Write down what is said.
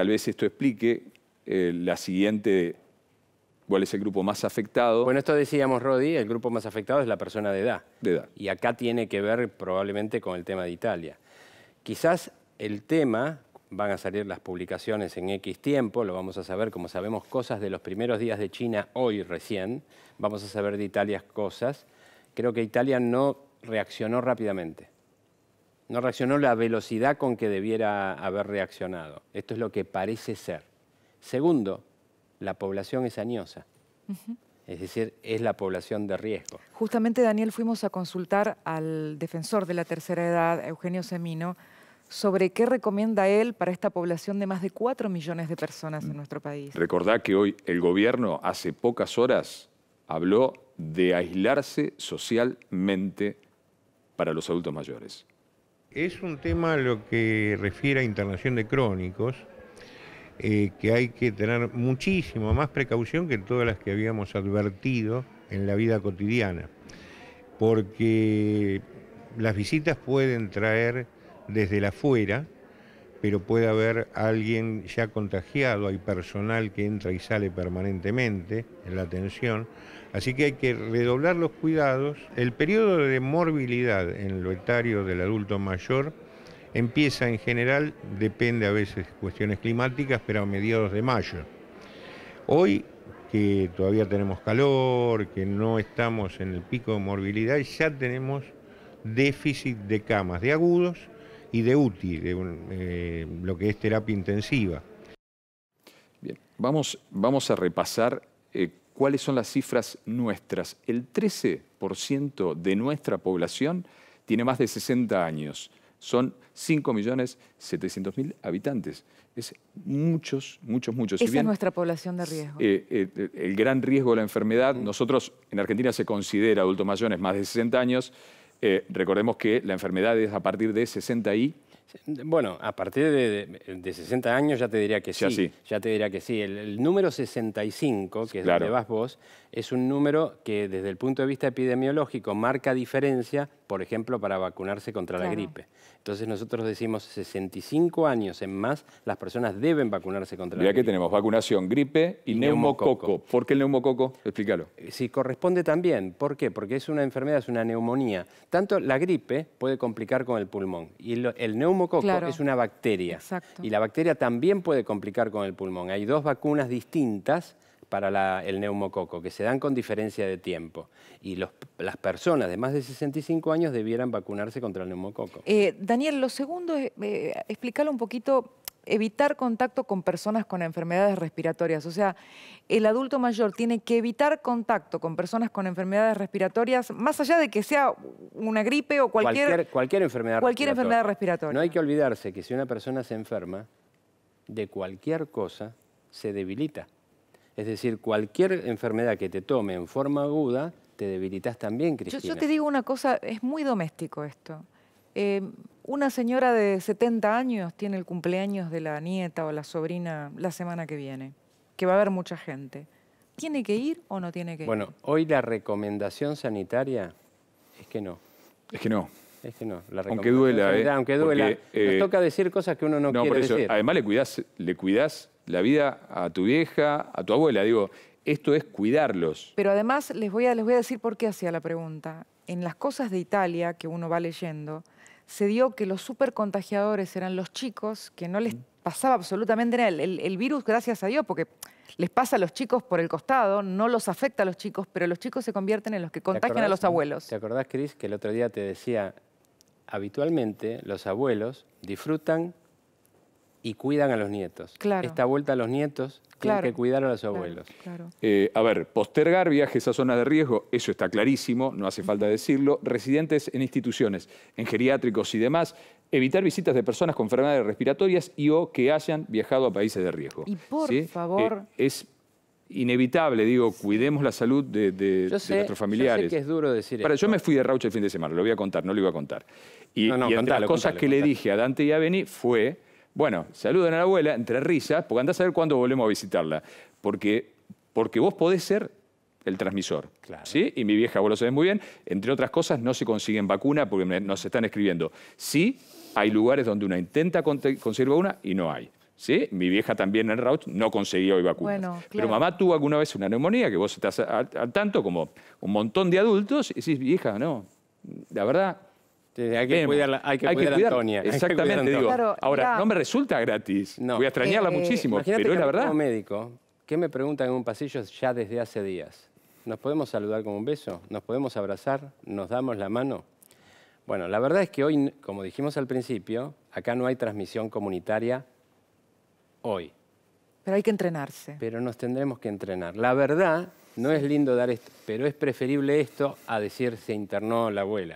Tal vez esto explique eh, la siguiente, cuál es el grupo más afectado. Bueno, esto decíamos, Rodi, el grupo más afectado es la persona de edad. De edad. Y acá tiene que ver probablemente con el tema de Italia. Quizás el tema, van a salir las publicaciones en X tiempo, lo vamos a saber, como sabemos cosas de los primeros días de China hoy recién, vamos a saber de Italia cosas. Creo que Italia no reaccionó rápidamente no reaccionó la velocidad con que debiera haber reaccionado. Esto es lo que parece ser. Segundo, la población es añosa. Es decir, es la población de riesgo. Justamente, Daniel, fuimos a consultar al defensor de la tercera edad, Eugenio Semino, sobre qué recomienda él para esta población de más de 4 millones de personas en nuestro país. Recordá que hoy el gobierno hace pocas horas habló de aislarse socialmente para los adultos mayores. Es un tema lo que refiere a internación de crónicos, eh, que hay que tener muchísimo más precaución que todas las que habíamos advertido en la vida cotidiana, porque las visitas pueden traer desde la fuera, pero puede haber alguien ya contagiado, hay personal que entra y sale permanentemente en la atención, Así que hay que redoblar los cuidados. El periodo de morbilidad en lo etario del adulto mayor empieza en general, depende a veces de cuestiones climáticas, pero a mediados de mayo. Hoy que todavía tenemos calor, que no estamos en el pico de morbilidad, ya tenemos déficit de camas de agudos y de UTI, de eh, lo que es terapia intensiva. Bien, vamos, vamos a repasar eh, cuáles son las cifras nuestras. El 13% de nuestra población tiene más de 60 años. Son 5.700.000 habitantes. Es muchos, muchos, muchos. Esa es nuestra población de riesgo. Eh, eh, eh, el gran riesgo de la enfermedad, nosotros en Argentina se considera adultos mayores más de 60 años. recordemos que la enfermedad es a partir de 60 y bueno, a partir de, 60 años ya te diría que sí. Ya, sí. ya te diría que sí. El, número 65, que es donde vas vos, es un número que desde el punto de vista epidemiológico marca diferencia, por ejemplo, para vacunarse contra la gripe. Entonces nosotros decimos 65 años en más, las personas deben vacunarse contra la gripe. Ya que tenemos vacunación, gripe y, neumococo. neumococo. ¿Por qué el neumococo? Explícalo. Eh, si corresponde también. ¿Por qué? Porque es una enfermedad, es una neumonía. Tanto la gripe puede complicar con el pulmón y el neumococo neumococo es una bacteria. Y la bacteria también puede complicar con el pulmón. Hay dos vacunas distintas para el neumococo, que se dan con diferencia de tiempo. Y las personas de más de 65 años debieran vacunarse contra el neumococo. Eh, Daniel, lo segundo, es eh, explicarlo un poquito evitar contacto con personas con enfermedades respiratorias. O sea, el adulto mayor tiene que evitar contacto con personas con enfermedades respiratorias, más allá de que sea una gripe o cualquier... Cualquier, enfermedad Cualquier respiratoria. enfermedad respiratoria. No hay que olvidarse que si una persona se enferma de cualquier cosa, se debilita. Es decir, cualquier enfermedad que te tome en forma aguda, te debilitas también, Cristina. Yo, te digo una cosa, es muy doméstico esto. Eh, una señora de 70 años tiene el cumpleaños de la nieta o la sobrina la semana que viene, que va a haber mucha gente. ¿Tiene que ir o no tiene que ir? Bueno, hoy la recomendación sanitaria es que no. Es que no. Es que no. aunque duela, ¿eh? aunque duela. Eh, nos toca decir cosas que uno no, quiere decir. Además le cuidas, le la vida a tu vieja, a tu abuela. Digo, esto es cuidarlos. Pero además les voy les voy a decir por qué hacía la pregunta. En las cosas de Italia que uno va leyendo se dio que los supercontagiadores eran los chicos, que no les mm. pasaba absolutamente nada. El, virus, gracias a Dios, porque les pasa a los chicos por el costado, no los afecta a los chicos, pero los chicos se convierten en los que contagian a los abuelos. ¿Te acordás, Cris, que el otro día te decía, habitualmente los abuelos disfrutan y cuidan a los nietos. Claro. Esta vuelta a los nietos que cuidar a los abuelos. Claro, eh, a ver, postergar viajes a zonas de riesgo, eso está clarísimo, no hace falta decirlo. Residentes en instituciones, en geriátricos y demás, evitar visitas de personas con enfermedades respiratorias y o que hayan viajado a países de riesgo. Y por favor... Eh, es inevitable, digo, cuidemos la salud de, nuestros familiares. Yo sé que es duro decir Para, Yo me fui de Rauch el fin de semana, lo voy a contar, no lo iba a contar. Y, las cosas que le dije a Dante y a Beni fue bueno, saludan a la abuela entre risas, porque andás a ver cuándo volvemos a visitarla. Porque, porque vos podés ser el transmisor. ¿sí? Y mi vieja, vos lo sabés muy bien, entre otras cosas no se consiguen vacunas porque nos están escribiendo. Sí, hay lugares donde una intenta conseguir una y no hay. ¿Sí? Mi vieja también en Rauch no conseguía hoy vacunas. Pero mamá tuvo alguna vez una neumonía, que vos estás al, al tanto como un montón de adultos, y decís, vieja, no, la verdad, hay, que cuidar, a Antonia. Exactamente, ahora, no me resulta gratis. Voy a extrañarla eh, muchísimo, pero es la verdad. Como médico, ¿qué me preguntan en un pasillo ya desde hace días? ¿Nos podemos saludar con un beso? ¿Nos podemos abrazar? ¿Nos damos la mano? Bueno, la verdad es que hoy, como dijimos al principio, acá no hay transmisión comunitaria hoy. Pero hay que entrenarse. Pero nos tendremos que entrenar. La verdad, no es lindo dar esto, pero es preferible esto a decir se internó la abuela.